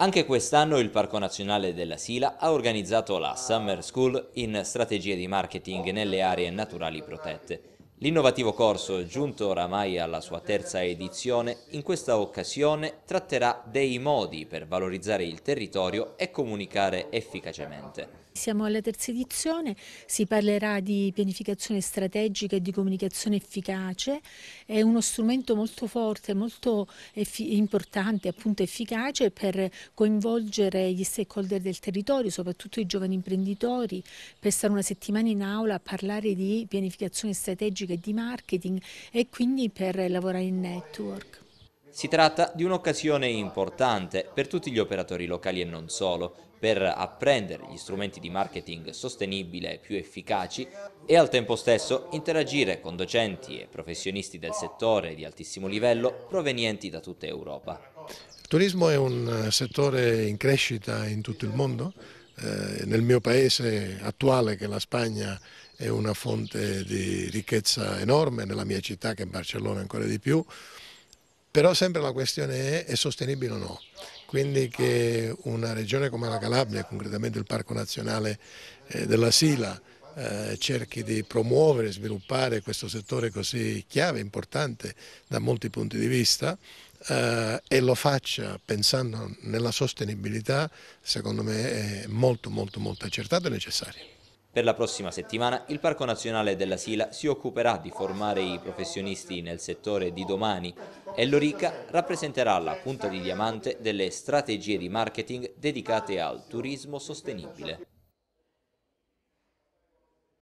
Anche quest'anno il Parco Nazionale della Sila ha organizzato la Summer School in strategie di marketing nelle aree naturali protette. L'innovativo corso, giunto oramai alla sua terza edizione, in questa occasione tratterà dei modi per valorizzare il territorio e comunicare efficacemente. Siamo alla terza edizione, si parlerà di pianificazione strategica e di comunicazione efficace, è uno strumento molto forte, molto importante, appunto efficace per coinvolgere gli stakeholder del territorio, soprattutto i giovani imprenditori, per stare una settimana in aula a parlare di pianificazione strategica strategica e di marketing e quindi per lavorare in network. Si tratta di un'occasione importante per tutti gli operatori locali e non solo, per apprendere gli strumenti di marketing sostenibile e più efficaci e al tempo stesso interagire con docenti e professionisti del settore di altissimo livello provenienti da tutta Europa. Il turismo è un settore in crescita in tutto il mondo, eh, nel mio paese attuale che la Spagna è una fonte di ricchezza enorme, nella mia città che è Barcellona ancora di più, però sempre la questione è è sostenibile o no, quindi che una regione come la Calabria, concretamente il Parco Nazionale eh, della Sila, eh, cerchi di promuovere e sviluppare questo settore così chiave, importante da molti punti di vista, eh, e lo faccia pensando nella sostenibilità, secondo me è molto molto molto accertato e necessario. Per la prossima settimana il Parco Nazionale della Sila si occuperà di formare i professionisti nel settore di domani e l'Orica rappresenterà la punta di diamante delle strategie di marketing dedicate al turismo sostenibile.